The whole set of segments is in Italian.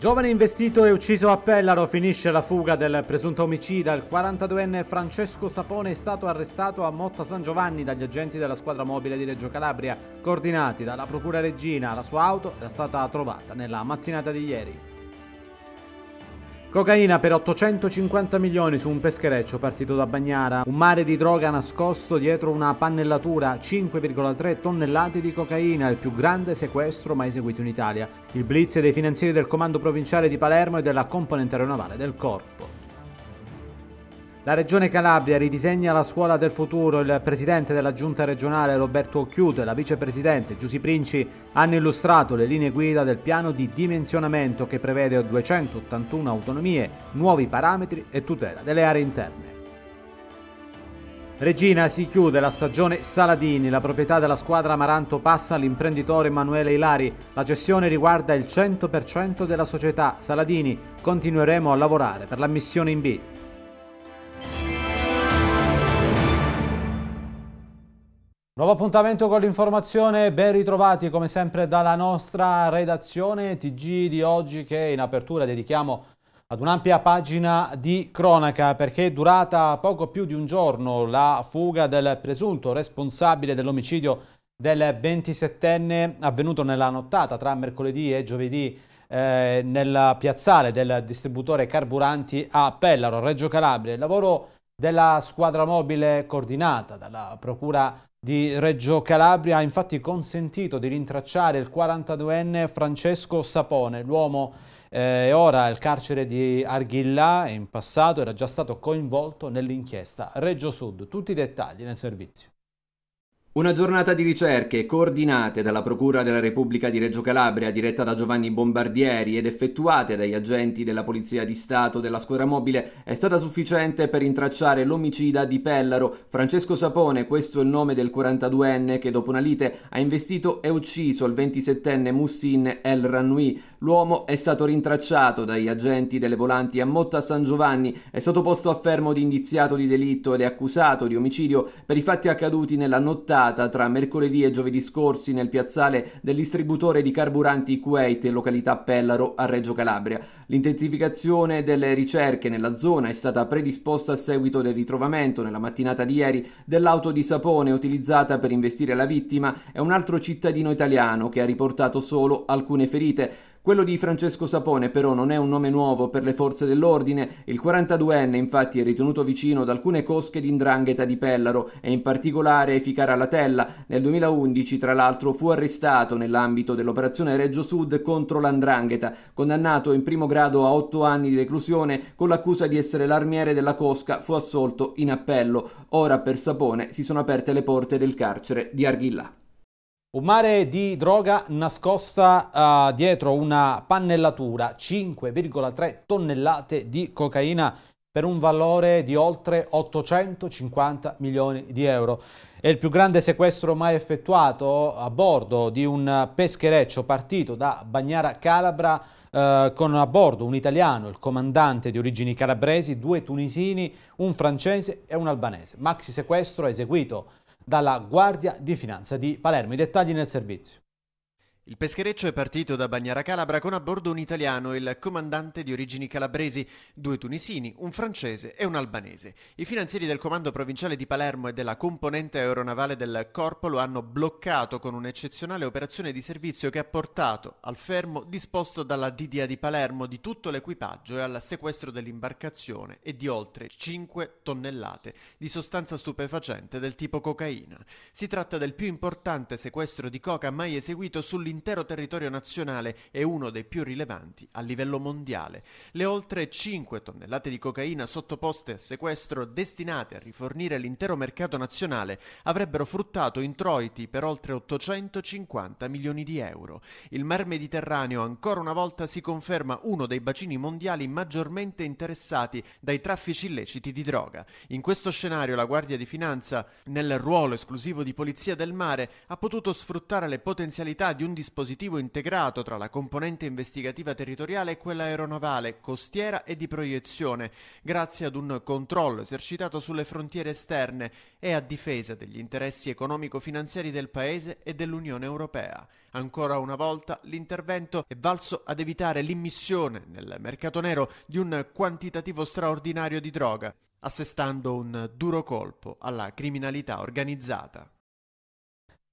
Giovane investito e ucciso a Pellaro finisce la fuga del presunto omicida. Il 42enne Francesco Sapone è stato arrestato a Motta San Giovanni dagli agenti della squadra mobile di Reggio Calabria, coordinati dalla Procura Regina. La sua auto era stata trovata nella mattinata di ieri. Cocaina per 850 milioni su un peschereccio partito da Bagnara, un mare di droga nascosto dietro una pannellatura, 5,3 tonnellate di cocaina, il più grande sequestro mai eseguito in Italia. Il blitz dei finanzieri del comando provinciale di Palermo e della componente aeronavale del corpo. La Regione Calabria ridisegna la scuola del futuro. Il presidente della giunta regionale Roberto Occhiuto e la vicepresidente Giusi Princi hanno illustrato le linee guida del piano di dimensionamento che prevede 281 autonomie, nuovi parametri e tutela delle aree interne. Regina si chiude la stagione Saladini, la proprietà della squadra Amaranto passa all'imprenditore Emanuele Ilari, la gestione riguarda il 100% della società Saladini, continueremo a lavorare per la missione in B. Nuovo appuntamento con l'informazione, ben ritrovati come sempre dalla nostra redazione TG di oggi che in apertura dedichiamo ad un'ampia pagina di cronaca perché è durata poco più di un giorno la fuga del presunto responsabile dell'omicidio del 27enne avvenuto nella nottata tra mercoledì e giovedì eh, nel piazzale del distributore carburanti a Pellaro, Reggio Calabria. Il lavoro della squadra mobile coordinata dalla Procura di Reggio Calabria ha infatti consentito di rintracciare il 42enne Francesco Sapone. L'uomo eh, è ora al carcere di Arghillà e in passato era già stato coinvolto nell'inchiesta Reggio Sud. Tutti i dettagli nel servizio. Una giornata di ricerche coordinate dalla Procura della Repubblica di Reggio Calabria, diretta da Giovanni Bombardieri ed effettuate dagli agenti della Polizia di Stato della squadra mobile, è stata sufficiente per intracciare l'omicida di Pellaro. Francesco Sapone, questo è il nome del 42enne che dopo una lite ha investito e ucciso il 27enne Mussin El Ranui. L'uomo è stato rintracciato dagli agenti delle volanti a Motta San Giovanni, è stato posto a fermo di indiziato di delitto ed è accusato di omicidio per i fatti accaduti nella nottata puntata tra mercoledì e giovedì scorsi nel piazzale del distributore di carburanti Kuwait, località Pellaro a Reggio Calabria. L'intensificazione delle ricerche nella zona è stata predisposta a seguito del ritrovamento nella mattinata di ieri dell'auto di sapone utilizzata per investire la vittima e un altro cittadino italiano che ha riportato solo alcune ferite. Quello di Francesco Sapone però non è un nome nuovo per le forze dell'ordine, il 42enne infatti è ritenuto vicino ad alcune cosche di indrangheta di Pellaro e in particolare Ficara Latella. Nel 2011 tra l'altro fu arrestato nell'ambito dell'operazione Reggio Sud contro l'andrangheta, condannato in primo grado a 8 anni di reclusione con l'accusa di essere l'armiere della cosca, fu assolto in appello. Ora per Sapone si sono aperte le porte del carcere di Arghillà. Un mare di droga nascosta uh, dietro una pannellatura, 5,3 tonnellate di cocaina per un valore di oltre 850 milioni di euro. È il più grande sequestro mai effettuato a bordo di un peschereccio partito da Bagnara Calabra eh, con a bordo un italiano, il comandante di origini calabresi, due tunisini, un francese e un albanese. Maxi sequestro eseguito dalla Guardia di Finanza di Palermo. I dettagli nel servizio. Il peschereccio è partito da Bagnara Calabra con a bordo un italiano, il comandante di origini calabresi, due tunisini, un francese e un albanese. I finanzieri del comando provinciale di Palermo e della componente aeronavale del corpo lo hanno bloccato con un'eccezionale operazione di servizio che ha portato al fermo disposto dalla DDA di Palermo di tutto l'equipaggio e al sequestro dell'imbarcazione e di oltre 5 tonnellate di sostanza stupefacente del tipo cocaina. Si tratta del più importante sequestro di coca mai eseguito sull'intero l'intero territorio nazionale e uno dei più rilevanti a livello mondiale. Le oltre 5 tonnellate di cocaina sottoposte a sequestro destinate a rifornire l'intero mercato nazionale avrebbero fruttato introiti per oltre 850 milioni di euro. Il Mar Mediterraneo ancora una volta si conferma uno dei bacini mondiali maggiormente interessati dai traffici illeciti di droga. In questo scenario la Guardia di Finanza, nel ruolo esclusivo di polizia del mare, ha potuto sfruttare le potenzialità di un dispositivo dispositivo integrato tra la componente investigativa territoriale e quella aeronavale, costiera e di proiezione, grazie ad un controllo esercitato sulle frontiere esterne e a difesa degli interessi economico-finanziari del Paese e dell'Unione Europea. Ancora una volta l'intervento è valso ad evitare l'immissione nel mercato nero di un quantitativo straordinario di droga, assestando un duro colpo alla criminalità organizzata.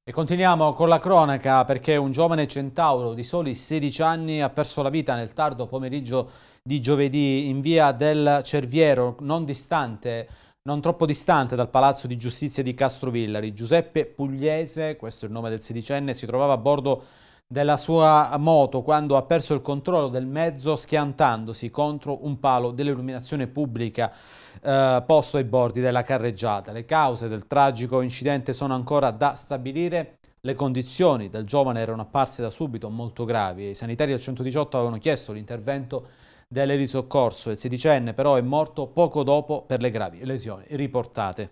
E continuiamo con la cronaca perché un giovane centauro di soli 16 anni ha perso la vita nel tardo pomeriggio di giovedì in via del Cerviero, non distante non troppo distante dal Palazzo di Giustizia di Castrovillari. Giuseppe Pugliese, questo è il nome del sedicenne, si trovava a bordo della sua moto quando ha perso il controllo del mezzo schiantandosi contro un palo dell'illuminazione pubblica eh, posto ai bordi della carreggiata. Le cause del tragico incidente sono ancora da stabilire. Le condizioni del giovane erano apparse da subito molto gravi e i sanitari del 118 avevano chiesto l'intervento dell'erisoccorso. Il sedicenne però è morto poco dopo per le gravi lesioni riportate.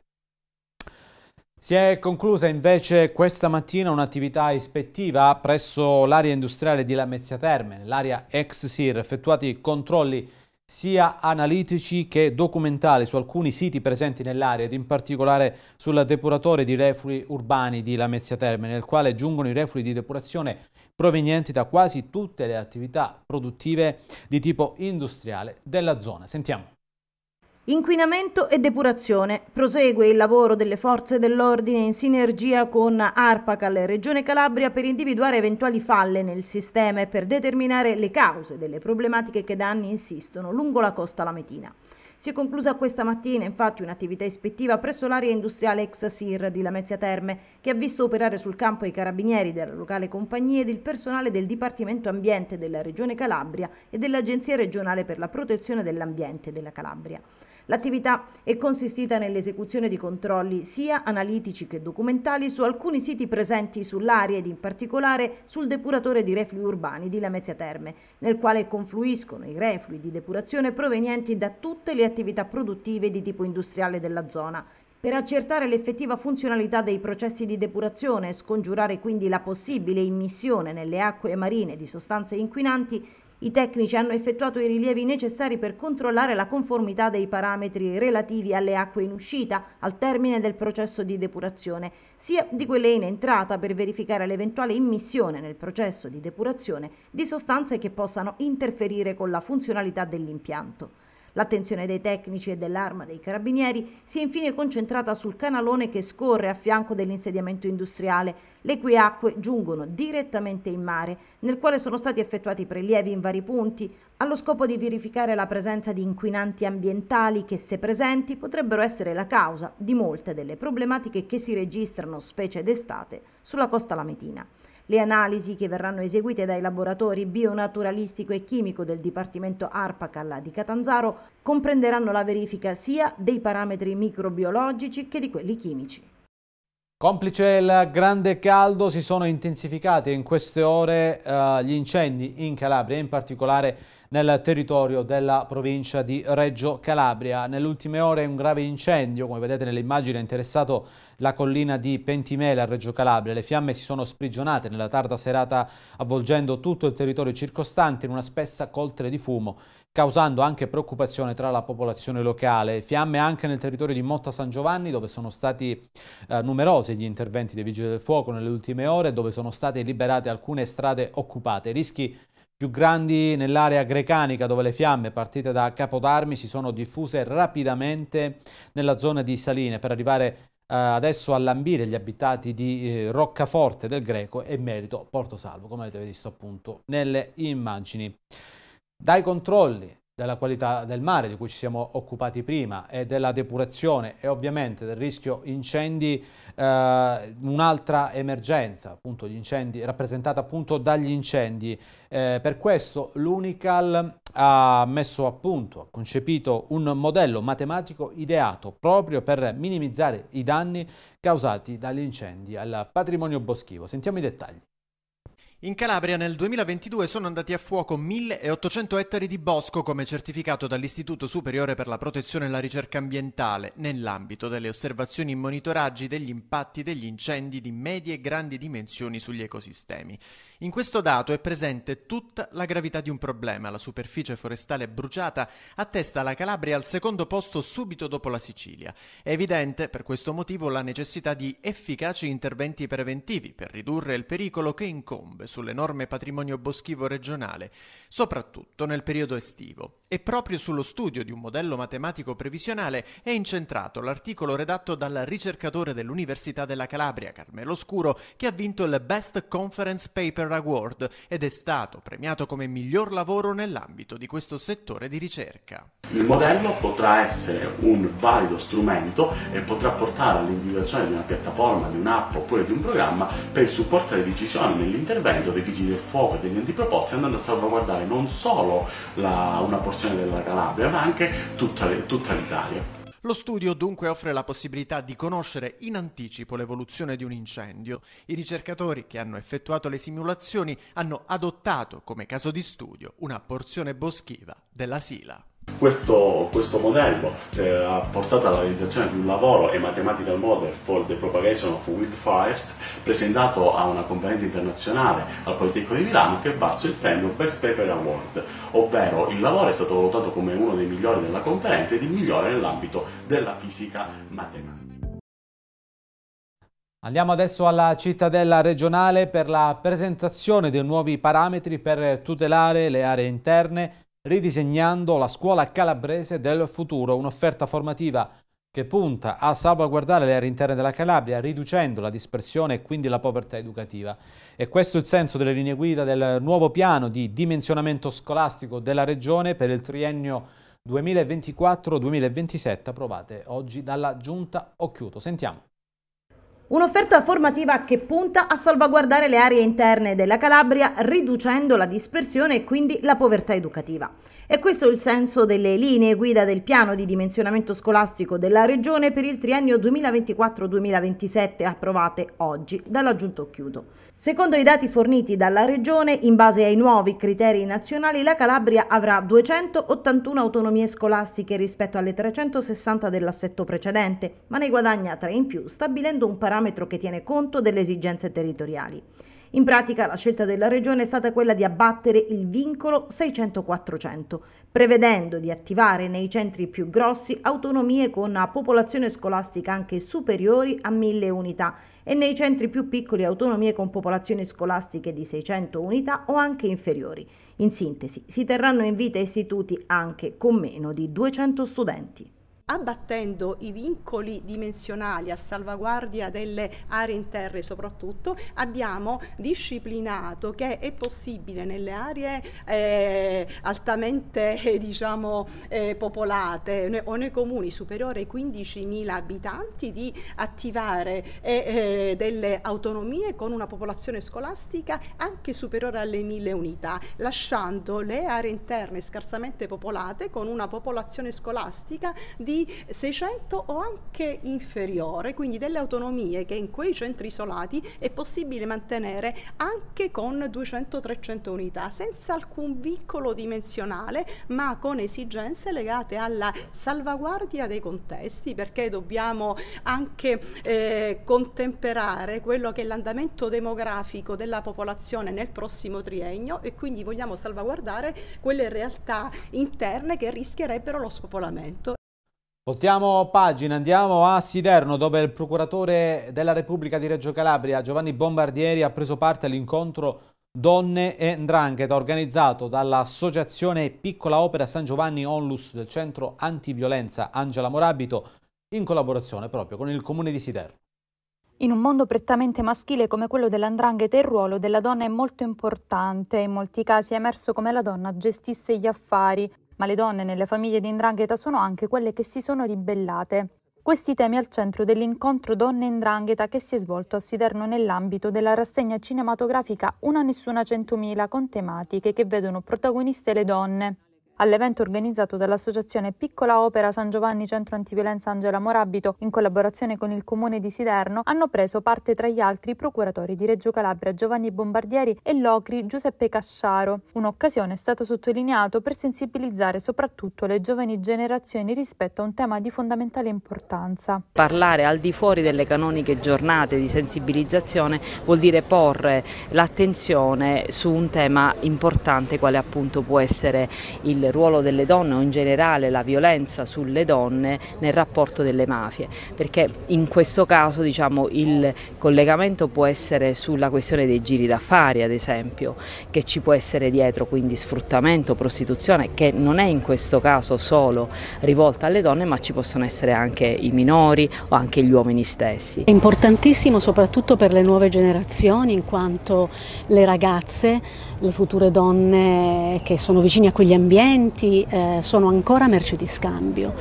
Si è conclusa invece questa mattina un'attività ispettiva presso l'area industriale di Lamezia Terme, l'area ex SIR, effettuati controlli sia analitici che documentali su alcuni siti presenti nell'area ed in particolare sul depuratore di reflui urbani di Lamezia Terme, nel quale giungono i reflui di depurazione provenienti da quasi tutte le attività produttive di tipo industriale della zona. Sentiamo. Inquinamento e depurazione. Prosegue il lavoro delle forze dell'ordine in sinergia con Arpacal Regione Calabria per individuare eventuali falle nel sistema e per determinare le cause delle problematiche che da anni insistono lungo la costa lametina. Si è conclusa questa mattina infatti un'attività ispettiva presso l'area industriale ex SIR di Lamezia Terme che ha visto operare sul campo i carabinieri della locale compagnia ed il personale del Dipartimento Ambiente della Regione Calabria e dell'Agenzia regionale per la protezione dell'ambiente della Calabria. L'attività è consistita nell'esecuzione di controlli sia analitici che documentali su alcuni siti presenti sull'area ed in particolare sul depuratore di reflui urbani di Lamezia Terme, nel quale confluiscono i reflui di depurazione provenienti da tutte le attività produttive di tipo industriale della zona, per accertare l'effettiva funzionalità dei processi di depurazione e scongiurare quindi la possibile immissione nelle acque marine di sostanze inquinanti, i tecnici hanno effettuato i rilievi necessari per controllare la conformità dei parametri relativi alle acque in uscita al termine del processo di depurazione, sia di quelle in entrata per verificare l'eventuale immissione nel processo di depurazione di sostanze che possano interferire con la funzionalità dell'impianto. L'attenzione dei tecnici e dell'arma dei carabinieri si è infine concentrata sul canalone che scorre a fianco dell'insediamento industriale, le cui acque giungono direttamente in mare, nel quale sono stati effettuati prelievi in vari punti, allo scopo di verificare la presenza di inquinanti ambientali che, se presenti, potrebbero essere la causa di molte delle problematiche che si registrano, specie d'estate, sulla costa lametina. Le analisi che verranno eseguite dai laboratori bionaturalistico e chimico del Dipartimento Arpacalla di Catanzaro comprenderanno la verifica sia dei parametri microbiologici che di quelli chimici. Complice il grande caldo si sono intensificati in queste ore eh, gli incendi in Calabria, in particolare nel territorio della provincia di Reggio Calabria. Nelle ultime ore un grave incendio, come vedete nell'immagine, ha interessato la collina di Pentimele a Reggio Calabria. Le fiamme si sono sprigionate nella tarda serata avvolgendo tutto il territorio circostante in una spessa coltre di fumo causando anche preoccupazione tra la popolazione locale. Fiamme anche nel territorio di Motta San Giovanni, dove sono stati eh, numerosi gli interventi dei Vigili del Fuoco nelle ultime ore, dove sono state liberate alcune strade occupate. Rischi più grandi nell'area grecanica dove le fiamme partite da Capodarmi si sono diffuse rapidamente nella zona di Saline per arrivare eh, adesso a lambire gli abitati di eh, Roccaforte del Greco e merito Porto Salvo, come avete visto appunto nelle immagini. Dai controlli della qualità del mare di cui ci siamo occupati prima e della depurazione e ovviamente del rischio incendi, eh, un'altra emergenza appunto gli incendi, rappresentata appunto dagli incendi. Eh, per questo l'Unical ha messo a punto, ha concepito un modello matematico ideato proprio per minimizzare i danni causati dagli incendi al patrimonio boschivo. Sentiamo i dettagli. In Calabria nel 2022 sono andati a fuoco 1800 ettari di bosco come certificato dall'Istituto Superiore per la Protezione e la Ricerca Ambientale nell'ambito delle osservazioni e monitoraggi degli impatti degli incendi di medie e grandi dimensioni sugli ecosistemi. In questo dato è presente tutta la gravità di un problema. La superficie forestale bruciata attesta la Calabria al secondo posto subito dopo la Sicilia. È evidente per questo motivo la necessità di efficaci interventi preventivi per ridurre il pericolo che incombe sull'enorme patrimonio boschivo regionale, soprattutto nel periodo estivo. E proprio sullo studio di un modello matematico previsionale è incentrato l'articolo redatto dal ricercatore dell'Università della Calabria, Carmelo Scuro, che ha vinto il Best Conference Paper Award ed è stato premiato come miglior lavoro nell'ambito di questo settore di ricerca. Il modello potrà essere un valido strumento e potrà portare all'individuazione di una piattaforma, di un'app oppure di un programma per il supporto alle decisioni nell'intervento dei vigili del fuoco e degli antiproposti andando a salvaguardare non solo la, una porzione porzione della Calabria, ma anche tutta, le, tutta l'Italia. Lo studio dunque offre la possibilità di conoscere in anticipo l'evoluzione di un incendio. I ricercatori che hanno effettuato le simulazioni hanno adottato come caso di studio una porzione boschiva della Sila. Questo, questo modello eh, ha portato alla realizzazione di un lavoro e mathematical model for the propagation of wildfires presentato a una conferenza internazionale al Politecnico di Milano che valso il premio Best Paper Award, ovvero il lavoro è stato valutato come uno dei migliori della conferenza ed il migliore nell'ambito della fisica matematica. Andiamo adesso alla cittadella regionale per la presentazione dei nuovi parametri per tutelare le aree interne ridisegnando la scuola calabrese del futuro, un'offerta formativa che punta a salvaguardare le aree interne della Calabria, riducendo la dispersione e quindi la povertà educativa. E questo è il senso delle linee guida del nuovo piano di dimensionamento scolastico della Regione per il triennio 2024-2027, approvate oggi dalla Giunta Occhiuto. Sentiamo. Un'offerta formativa che punta a salvaguardare le aree interne della Calabria riducendo la dispersione e quindi la povertà educativa. E questo è il senso delle linee guida del piano di dimensionamento scolastico della Regione per il triennio 2024-2027 approvate oggi dall'aggiunto chiudo. Secondo i dati forniti dalla Regione, in base ai nuovi criteri nazionali, la Calabria avrà 281 autonomie scolastiche rispetto alle 360 dell'assetto precedente, ma ne guadagna 3 in più stabilendo un parametro parametro che tiene conto delle esigenze territoriali. In pratica la scelta della Regione è stata quella di abbattere il vincolo 600-400, prevedendo di attivare nei centri più grossi autonomie con una popolazione scolastica anche superiori a 1000 unità e nei centri più piccoli autonomie con popolazioni scolastiche di 600 unità o anche inferiori. In sintesi, si terranno in vita istituti anche con meno di 200 studenti abbattendo i vincoli dimensionali a salvaguardia delle aree interne soprattutto, abbiamo disciplinato che è possibile nelle aree eh, altamente eh, diciamo, eh, popolate ne, o nei comuni superiori ai 15.000 abitanti di attivare eh, eh, delle autonomie con una popolazione scolastica anche superiore alle 1.000 unità, lasciando le aree interne scarsamente popolate con una popolazione scolastica di 600 o anche inferiore, quindi delle autonomie che in quei centri isolati è possibile mantenere anche con 200-300 unità, senza alcun vincolo dimensionale, ma con esigenze legate alla salvaguardia dei contesti, perché dobbiamo anche eh, contemperare quello che è l'andamento demografico della popolazione nel prossimo triennio e quindi vogliamo salvaguardare quelle realtà interne che rischierebbero lo spopolamento. Voltiamo pagina, andiamo a Siderno dove il procuratore della Repubblica di Reggio Calabria Giovanni Bombardieri ha preso parte all'incontro Donne e Ndrangheta organizzato dall'associazione Piccola Opera San Giovanni Onlus del centro antiviolenza Angela Morabito in collaborazione proprio con il comune di Siderno. In un mondo prettamente maschile come quello dell'andrangheta il ruolo della donna è molto importante, in molti casi è emerso come la donna gestisse gli affari, ma le donne nelle famiglie di Indrangheta sono anche quelle che si sono ribellate. Questi temi al centro dell'incontro Donne in Drangheta che si è svolto a Siderno nell'ambito della rassegna cinematografica Una Nessuna Centomila con tematiche che vedono protagoniste le donne all'evento organizzato dall'associazione Piccola Opera San Giovanni Centro Antiviolenza Angela Morabito in collaborazione con il comune di Siderno hanno preso parte tra gli altri i procuratori di Reggio Calabria Giovanni Bombardieri e Locri Giuseppe Casciaro. Un'occasione è stato sottolineato per sensibilizzare soprattutto le giovani generazioni rispetto a un tema di fondamentale importanza. Parlare al di fuori delle canoniche giornate di sensibilizzazione vuol dire porre l'attenzione su un tema importante quale appunto può essere il ruolo delle donne o in generale la violenza sulle donne nel rapporto delle mafie, perché in questo caso diciamo, il collegamento può essere sulla questione dei giri d'affari ad esempio, che ci può essere dietro quindi sfruttamento, prostituzione, che non è in questo caso solo rivolta alle donne ma ci possono essere anche i minori o anche gli uomini stessi. È importantissimo soprattutto per le nuove generazioni in quanto le ragazze, le future donne che sono vicine a quegli ambienti, clienti eh, sono ancora merce di scambio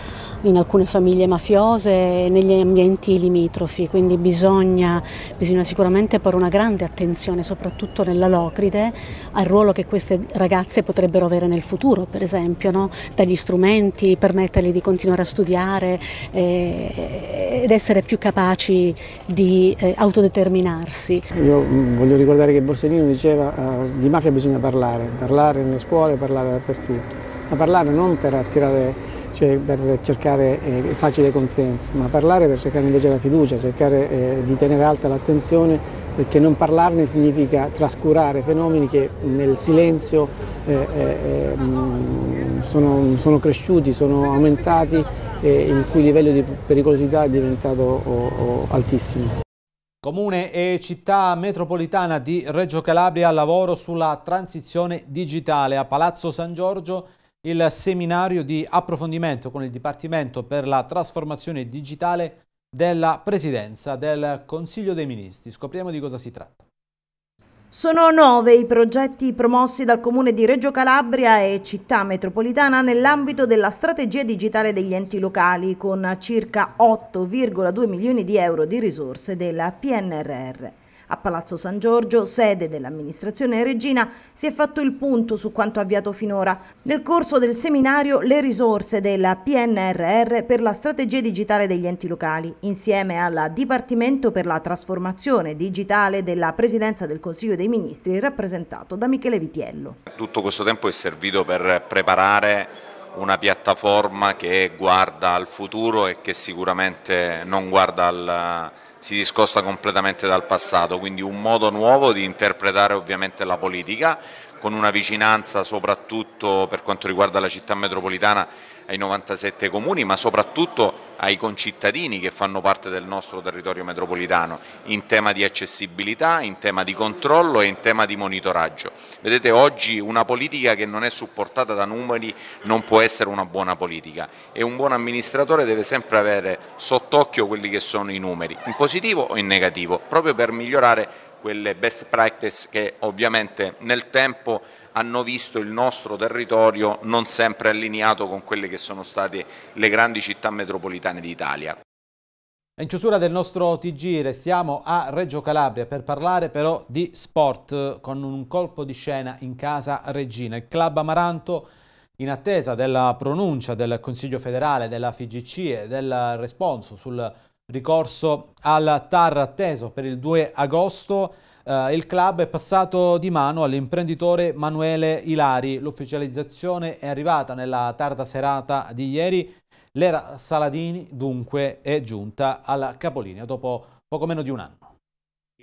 in alcune famiglie mafiose e negli ambienti limitrofi, quindi bisogna, bisogna sicuramente porre una grande attenzione, soprattutto nella Locride, al ruolo che queste ragazze potrebbero avere nel futuro, per esempio, no? dagli strumenti, permettergli di continuare a studiare eh, ed essere più capaci di eh, autodeterminarsi. Io mm, voglio ricordare che Borsellino diceva che eh, di mafia bisogna parlare, parlare nelle scuole, parlare dappertutto, ma parlare non per attirare cioè per cercare il eh, facile consenso, ma parlare per cercare invece la fiducia, cercare eh, di tenere alta l'attenzione, perché non parlarne significa trascurare fenomeni che nel silenzio eh, eh ehm, sono, sono, cresciuti, sono aumentati e il cui livello di pericolosità è diventato oh, oh, altissimo. Comune e città metropolitana di Reggio Calabria al lavoro sulla transizione digitale a Palazzo San Giorgio il seminario di approfondimento con il Dipartimento per la trasformazione digitale della Presidenza del Consiglio dei Ministri. Scopriamo di cosa si tratta. Sono nove i progetti promossi dal Comune di Reggio Calabria e Città Metropolitana nell'ambito della strategia digitale degli enti locali con circa 8,2 milioni di euro di risorse della PNRR. A Palazzo San Giorgio, sede dell'amministrazione Regina, si è fatto il punto su quanto avviato finora. Nel corso del seminario le risorse della PNRR per la strategia digitale degli enti locali, insieme al Dipartimento per la trasformazione digitale della Presidenza del Consiglio dei Ministri, rappresentato da Michele Vitiello. Tutto questo tempo è servito per preparare una piattaforma che guarda al futuro e che sicuramente non guarda al si discosta completamente dal passato, quindi un modo nuovo di interpretare ovviamente la politica, con una vicinanza soprattutto per quanto riguarda la città metropolitana ai 97 comuni ma soprattutto ai concittadini che fanno parte del nostro territorio metropolitano in tema di accessibilità, in tema di controllo e in tema di monitoraggio. Vedete oggi una politica che non è supportata da numeri non può essere una buona politica e un buon amministratore deve sempre avere sott'occhio quelli che sono i numeri, in positivo o in negativo, proprio per migliorare quelle best practice che ovviamente nel tempo hanno visto il nostro territorio non sempre allineato con quelle che sono state le grandi città metropolitane d'Italia. In chiusura del nostro TG restiamo a Reggio Calabria per parlare però di sport con un colpo di scena in casa Regina. Il club Amaranto in attesa della pronuncia del Consiglio federale, della FIGC e del responso sul Ricorso al TAR atteso per il 2 agosto, eh, il club è passato di mano all'imprenditore Manuele Ilari. L'ufficializzazione è arrivata nella tarda serata di ieri. L'era Saladini dunque è giunta alla capolinea dopo poco meno di un anno.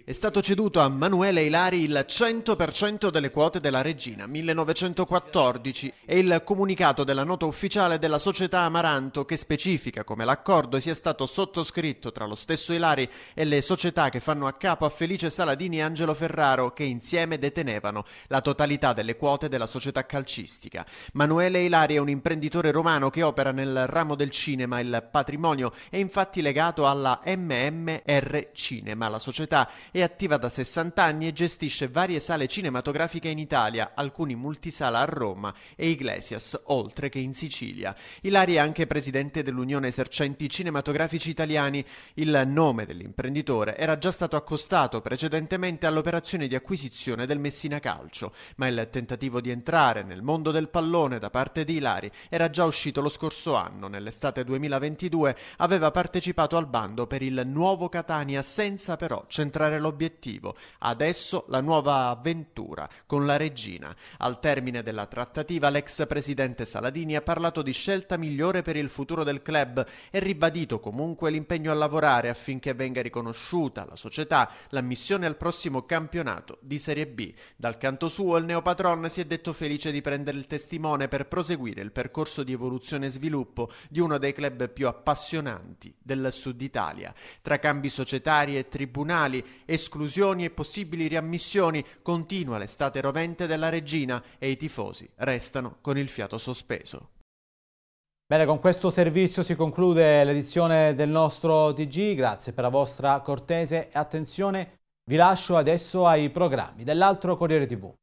È stato ceduto a Manuele Ilari il 100% delle quote della Regina 1914 e il comunicato della nota ufficiale della società Amaranto che specifica come l'accordo sia stato sottoscritto tra lo stesso Ilari e le società che fanno a capo a Felice Saladini e Angelo Ferraro che insieme detenevano la totalità delle quote della società calcistica. Manuele Ilari è un imprenditore romano che opera nel ramo del cinema, il patrimonio è infatti legato alla MMR Cinema, la società è attiva da 60 anni e gestisce varie sale cinematografiche in Italia, alcuni multisala a Roma e Iglesias, oltre che in Sicilia. Ilari è anche presidente dell'Unione Esercenti Cinematografici Italiani. Il nome dell'imprenditore era già stato accostato precedentemente all'operazione di acquisizione del Messina Calcio, ma il tentativo di entrare nel mondo del pallone da parte di Ilari era già uscito lo scorso anno. Nell'estate 2022 aveva partecipato al bando per il nuovo Catania senza però centrare l'obiettivo. Adesso la nuova avventura con la regina. Al termine della trattativa l'ex presidente Saladini ha parlato di scelta migliore per il futuro del club e ribadito comunque l'impegno a lavorare affinché venga riconosciuta alla società l'ammissione al prossimo campionato di Serie B. Dal canto suo il neopatron si è detto felice di prendere il testimone per proseguire il percorso di evoluzione e sviluppo di uno dei club più appassionanti del sud Italia. Tra cambi societari e tribunali esclusioni e possibili riammissioni, continua l'estate rovente della regina e i tifosi restano con il fiato sospeso. Bene, con questo servizio si conclude l'edizione del nostro TG, grazie per la vostra cortese attenzione, vi lascio adesso ai programmi dell'altro Corriere TV.